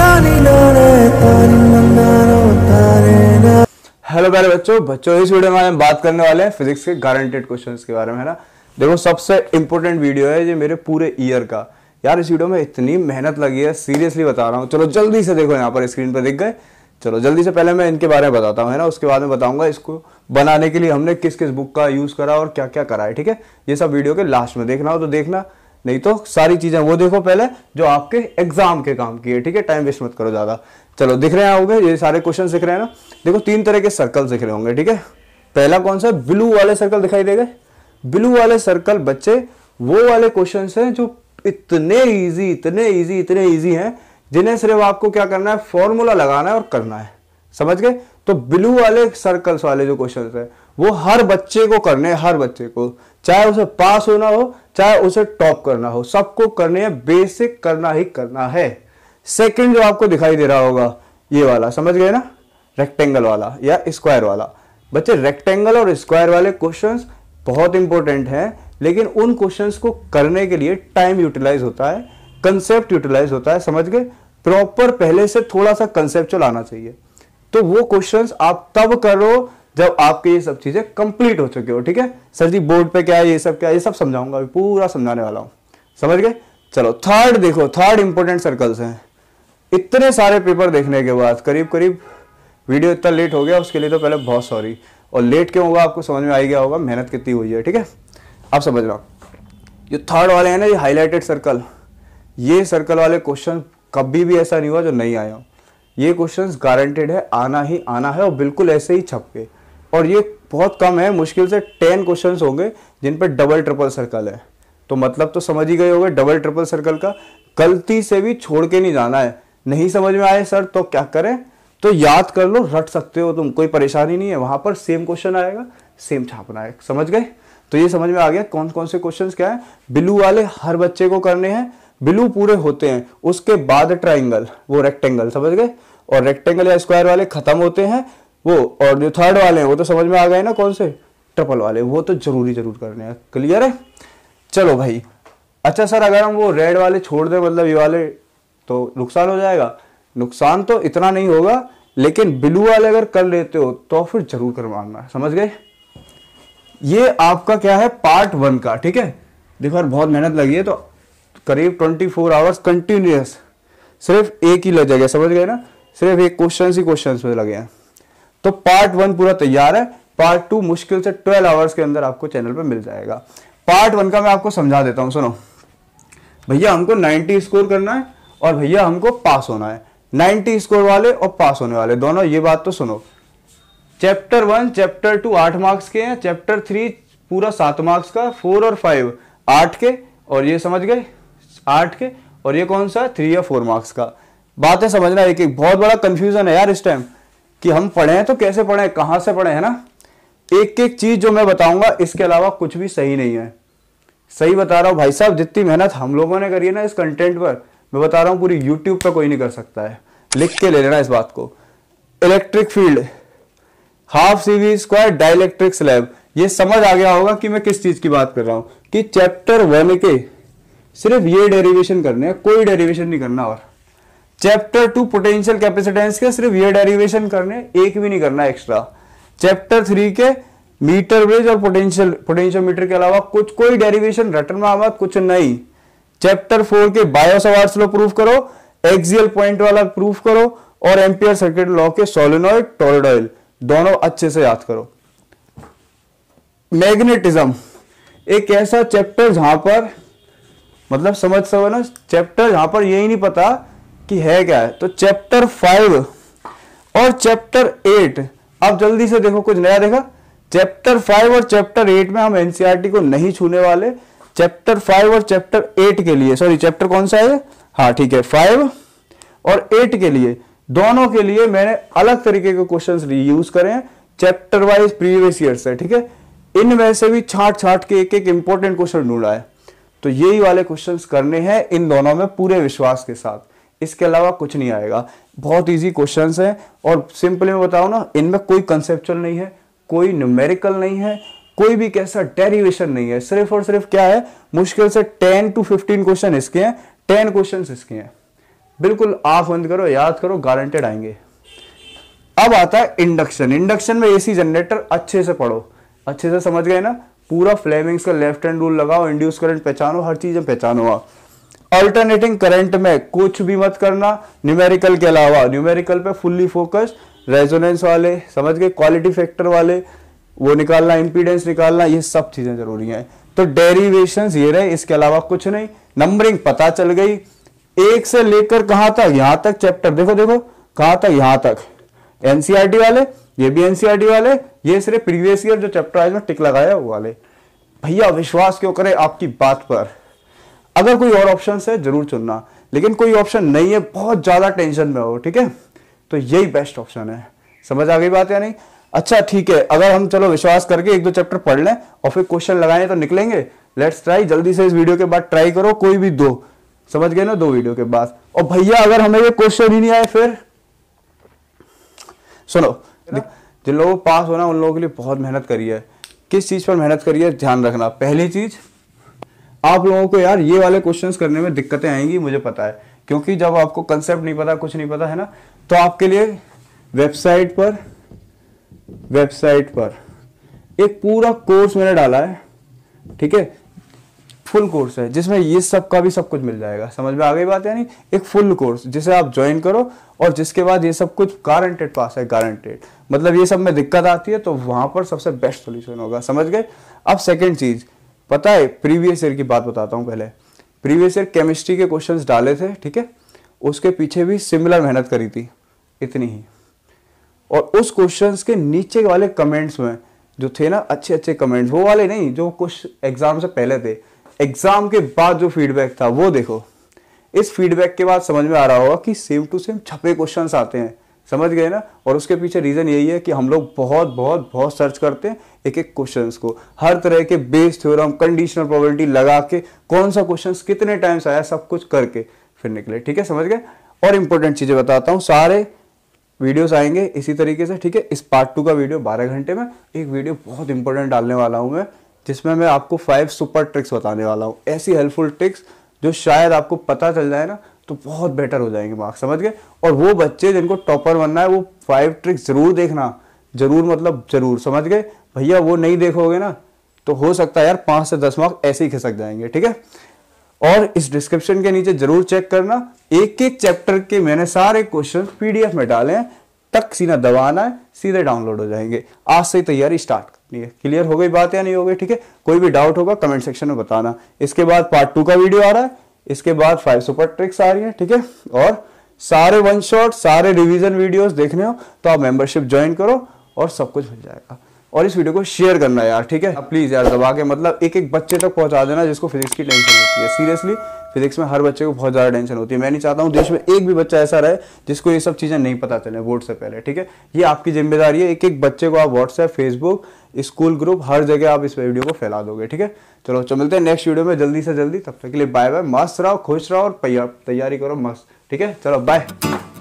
hello प्यारे बच्चों बच्चों इस वीडियो में हम बात करने वाले हैं फिजिक्स के गारंटेड क्वेश्चंस के बारे में है ना देखो सबसे इंपॉर्टेंट वीडियो है ये मेरे पूरे ईयर का यार इस वीडियो में इतनी मेहनत लगी है सीरियसली बता रहा हूँ चलो जल्दी से देखो यहाँ पर स्क्रीन पर दिख गए चलो जल्दी से पहले मैं इनके बारे में बताता हूँ है ना उसके बाद में बताऊंगा इसको बनाने के लिए हमने किस किस बुक का यूज़ करा और क्या क्या करा है ठीक है ये सब वीडियो के लास्ट में देखना हो तो देखना नहीं तो सारी चीज़ें वो देखो पहले जो आपके एग्जाम के काम की है ठीक है टाइम वेस्ट मत करो ज़्यादा चलो दिख रहे हैं ये सारे क्वेश्चन दिख रहे हैं ना देखो तीन तरह के सर्कल दिख रहे होंगे ठीक है पहला कौन सा ब्लू वाले सर्कल दिखाई देगा ब्लू वाले सर्कल बच्चे वो वाले क्वेश्चन हैं जो इतने ईजी इतने ईजी इतने ईजी हैं जिन्हें सिर्फ आपको क्या करना है फॉर्मूला लगाना है और करना है समझ गए तो ब्लू वाले सर्कल्स वाले जो क्वेश्चन हैं वो हर बच्चे को करने हर बच्चे को चाहे उसे पास होना हो चाहे उसे टॉप करना हो सबको करने है बेसिक करना ही करना है सेकंड जो आपको दिखाई दे रहा होगा ये वाला समझ गए ना रेक्टेंगल वाला या स्क्वायर वाला बच्चे रेक्टेंगल और स्क्वायर वाले क्वेश्चन बहुत इंपॉर्टेंट हैं लेकिन उन क्वेश्चन को करने के लिए टाइम यूटिलाइज होता है कंसेप्ट यूटिलाइज होता है समझ गए प्रॉपर पहले से थोड़ा सा कंसेप्चुअल आना चाहिए तो वो क्वेश्चंस आप तब करो जब आपके ये सब चीज़ें कंप्लीट हो चुकी हो ठीक है सर जी बोर्ड पे क्या है ये सब क्या ये सब समझाऊंगा पूरा समझाने वाला हूं समझ गए चलो थर्ड देखो थर्ड इंपोर्टेंट सर्कल्स हैं इतने सारे पेपर देखने के बाद करीब करीब वीडियो इतना लेट हो गया उसके लिए तो पहले बहुत सॉरी और लेट क्यों होगा आपको समझ में आ गया होगा मेहनत कितनी हुई है ठीक है आप समझ रहा ये थर्ड वाले हैं ना ये हाईलाइटेड सर्कल ये सर्कल वाले क्वेश्चन कभी भी ऐसा नहीं हुआ जो नहीं आया ये क्वेश्चंस गारंटेड है आना ही आना है और बिल्कुल ऐसे ही छप के और ये बहुत कम है मुश्किल से टेन क्वेश्चन होंगे जिन पर डबल ट्रिपल सर्कल है तो मतलब तो समझ ही गए होगे डबल ट्रिपल सर्कल का गलती से भी छोड़ के नहीं जाना है नहीं समझ में आए सर तो क्या करें तो याद कर लो रट सकते हो तुम कोई परेशानी नहीं है वहां पर सेम क्वेश्चन आएगा सेम छापना है समझ गए तो ये समझ में आ गया कौन कौन से क्वेश्चंस क्या है ब्लू वाले हर बच्चे को करने हैं ब्लू पूरे होते हैं उसके बाद ट्राइंगल वो रेक्टेंगल समझ गए और रेक्टेंगल या स्क्वायर वाले खत्म होते हैं वो और जो थर्ड वाले हैं वो तो समझ में आ गए ना कौन से ट्रिपल वाले वो तो जरूरी जरूर करने हैं क्लियर है चलो भाई अच्छा सर अगर हम वो रेड वाले छोड़ दें मतलब ये वाले तो नुकसान हो जाएगा नुकसान तो इतना नहीं होगा लेकिन ब्लू वाले अगर कर लेते हो तो फिर जरूर करवाना समझ गए ये आपका क्या है पार्ट वन का ठीक है देखो यार बहुत मेहनत लगी है तो करीब ट्वेंटी फोर आवर्स कंटिन्यूस सिर्फ एक ही लग जाएगा समझ गए ना सिर्फ एक क्वेश्चन ही क्वेश्चन में लगे हैं तो पार्ट वन पूरा तैयार है पार्ट टू मुश्किल से ट्वेल्व आवर्स के अंदर आपको चैनल पर मिल जाएगा पार्ट वन का मैं आपको समझा देता हूँ सुनो भैया हमको नाइन्टी स्कोर करना है और भैया हमको पास होना है नाइनटी स्कोर वाले और पास होने वाले दोनों ये बात तो सुनो चैप्टर वन चैप्टर टू आठ मार्क्स के हैं चैप्टर थ्री पूरा सात मार्क्स का फोर और फाइव आठ के और ये समझ गए आठ के और ये कौन सा थ्री या फोर मार्क्स का बातें समझना एक एक बहुत बड़ा कंफ्यूजन है यार इस टाइम कि हम हैं तो कैसे पढ़े हैं कहाँ से पढ़े है ना एक एक चीज़ जो मैं बताऊंगा इसके अलावा कुछ भी सही नहीं है सही बता रहा हूँ भाई साहब जितनी मेहनत हम लोगों ने करी है ना इस कंटेंट पर मैं बता रहा हूँ पूरी यूट्यूब पर कोई नहीं कर सकता है लिख के ले लेना इस बात को electric field half C V square dielectric slab ये समझ आ गया होगा कि मैं किस चीज़ की बात कर रहा हूँ कि चैप्टर वन के सिर्फ ये डेरिवेशन करने हैं कोई डेरिवेशन नहीं करना और चैप्टर टू पोटेंशियल कैपेसिटेंस के सिर्फ ये डेरिवेशन करने एक भी नहीं करना एक्स्ट्रा चैप्टर थ्री के मीटर ब्रिज और पोटेंशियल पोटेंशियल मीटर के अलावा कुछ कोई डेरिवेशन रटन मत कुछ नहीं चैप्टर फोर के बायो सवार्स लो प्रूफ करो एक्सियल पॉइंट वाला प्रूफ करो और एम्पियर सर्किट लॉ के सोलिनॉइड टोरिडॉयल दोनों अच्छे से याद करो मैग्नेटिज्म एक ऐसा चैप्टर जहां पर मतलब समझ सको ना चैप्टर जहां पर यही नहीं पता कि है क्या है तो चैप्टर फाइव और चैप्टर एट अब जल्दी से देखो कुछ नया देखा चैप्टर फाइव और चैप्टर एट में हम एनसीईआरटी e को नहीं छूने वाले चैप्टर फाइव और चैप्टर एट के लिए सॉरी चैप्टर कौन सा है हाँ ठीक है फाइव और एट के लिए दोनों के लिए मैंने अलग तरीके के क्वेश्चंस यूज करे हैं चैप्टर वाइज प्रीवियस ईयर से ठीक है इनमें से भी छाट छाट के एक एक इंपॉर्टेंट क्वेश्चन ढूंढा है तो यही वाले क्वेश्चन करने हैं इन दोनों में पूरे विश्वास के साथ इसके अलावा कुछ नहीं आएगा बहुत इजी क्वेश्चन हैं और सिंपली मैं बताऊँ ना इनमें कोई कंसेप्चुअल नहीं है कोई न्यूमेरिकल नहीं है कोई भी कैसा डेरिवेशन नहीं है सिर्फ और सिर्फ क्या है मुश्किल से टेन टू फिफ्टीन क्वेश्चन इसके हैं टेन क्वेश्चन इसके हैं बिल्कुल आंख बंद करो याद करो गारंटेड आएंगे अब आता है इंडक्शन इंडक्शन में एसी जनरेटर अच्छे से पढ़ो अच्छे से समझ गए ना पूरा फ्लेमिंग्स का लेफ्ट हैंड रूल लगाओ इंड्यूस करंट पहचानो हर चीज़ें पहचानो आप अल्टरनेटिंग करंट में कुछ भी मत करना न्यूमेरिकल के अलावा न्यूमेरिकल पे फुल्ली फोकस रेजोनेंस वाले समझ गए क्वालिटी फैक्टर वाले वो निकालना इंपीडेंस निकालना ये सब चीज़ें जरूरी हैं तो डेरिवेशंस ये रहे इसके अलावा कुछ नहीं नंबरिंग पता चल गई एक से लेकर कहां तक यहां तक चैप्टर देखो देखो कहां तक यहां तक एनसीआरटी e वाले ये भी एनसीआरटी e वाले ये सिर्फ प्रीवियस ईयर जो चैप्टर आए टिक लगाया वो वाले भैया विश्वास क्यों करें आपकी बात पर अगर कोई और ऑप्शन है जरूर चुनना लेकिन कोई ऑप्शन नहीं है बहुत ज़्यादा टेंशन में हो ठीक है तो यही बेस्ट ऑप्शन है समझ आ गई बात या नहीं अच्छा ठीक है अगर हम चलो विश्वास करके एक दो चैप्टर पढ़ लें और फिर क्वेश्चन लगाएं तो निकलेंगे लेट्स ट्राई जल्दी से इस वीडियो के बाद ट्राई करो कोई भी दो समझ गए ना दो वीडियो के बाद और भैया अगर हमें ये क्वेश्चन ही नहीं आए फिर सुनो जिन लोगों पास होना उन लोगों के लिए बहुत मेहनत करी है किस चीज़ पर मेहनत करी है ध्यान रखना पहली चीज़ आप लोगों को यार ये वाले क्वेश्चंस करने में दिक्कतें आएंगी मुझे पता है क्योंकि जब आपको कंसेप्ट नहीं पता कुछ नहीं पता है ना तो आपके लिए वेबसाइट पर वेबसाइट पर एक पूरा कोर्स मैंने डाला है ठीक है फुल कोर्स है जिसमें ये सब का भी सब कुछ मिल जाएगा समझ में आ गई बात यानी एक फुल कोर्स जिसे आप ज्वाइन करो और जिसके बाद ये सब कुछ गारंटेड पास है गारंटेड मतलब ये सब में दिक्कत आती है तो वहां पर सबसे बेस्ट सोल्यूशन होगा समझ गए अब सेकेंड चीज़ पता है प्रीवियस ईयर की बात बताता हूँ पहले प्रीवियस ईयर केमिस्ट्री के क्वेश्चंस डाले थे ठीक है उसके पीछे भी सिमिलर मेहनत करी थी इतनी ही और उस क्वेश्चंस के नीचे वाले कमेंट्स में जो थे ना अच्छे अच्छे कमेंट्स वो वाले नहीं जो कुछ एग्जाम से पहले थे एग्जाम के बाद जो फीडबैक था वो देखो इस फीडबैक के बाद समझ में आ रहा होगा कि सेम टू सेम छपे क्वेश्चंस आते हैं समझ गए ना और उसके पीछे रीज़न यही है कि हम लोग बहुत बहुत बहुत सर्च करते हैं एक एक क्वेश्चंस को हर तरह के बेस थ्योरम कंडीशनल प्रोबेबिलिटी लगा के कौन सा क्वेश्चंस कितने टाइम्स आया सब कुछ करके फिर निकले ठीक है समझ गए और इंपॉर्टेंट चीज़ें बताता हूँ सारे वीडियोस आएंगे इसी तरीके से ठीक है इस पार्ट टू का वीडियो बारह घंटे में एक वीडियो बहुत इंपॉर्टेंट डालने वाला हूँ मैं जिसमें मैं आपको फाइव सुपर ट्रिक्स बताने वाला हूँ ऐसी हेल्पफुल ट्रिक्स जो शायद आपको पता चल जाए ना तो बहुत बेटर हो जाएंगे मार्क्स समझ गए और वो बच्चे जिनको टॉपर बनना है वो फाइव ट्रिक ज़रूर देखना ज़रूर मतलब ज़रूर समझ गए भैया वो नहीं देखोगे ना तो हो सकता है यार पाँच से दस मार्क्स ऐसे ही खिसक जाएंगे ठीक है और इस डिस्क्रिप्शन के नीचे जरूर चेक करना एक एक चैप्टर के मैंने सारे क्वेश्चन पीडीएफ में डाले हैं तक सीना दबाना है सीधे डाउनलोड हो जाएंगे आज से तैयारी स्टार्ट करनी है क्लियर हो गई बात या नहीं हो गई ठीक है कोई भी डाउट होगा कमेंट सेक्शन में बताना इसके बाद पार्ट टू का वीडियो आ रहा है इसके बाद फाइव सुपर ट्रिक्स आ रही है ठीक है और सारे वन शॉट सारे रिवीजन वीडियोस देखने हो तो आप मेंबरशिप ज्वाइन करो और सब कुछ मिल जाएगा और इस वीडियो को शेयर करना यार ठीक है प्लीज़ यार दबा के मतलब एक एक बच्चे तक पहुंचा देना जिसको फिजिक्स की टेंशन होती है सीरियसली फिजिक्स में हर बच्चे को बहुत ज़्यादा टेंशन होती है मैं नहीं चाहता हूँ देश में एक भी बच्चा ऐसा रहे जिसको ये सब चीज़ें नहीं पता चले बोर्ड से पहले ठीक है ये आपकी जिम्मेदारी है एक एक बच्चे को आप व्हाट्सएप फेसबुक स्कूल ग्रुप हर जगह आप इस वीडियो को फैला दोगे ठीक है चलो चलो मिलते हैं नेक्स्ट वीडियो में जल्दी से जल्दी तब तक के लिए बाय बाय मस्त रहो खुश रहो और तैयारी करो मस्त ठीक है चलो बाय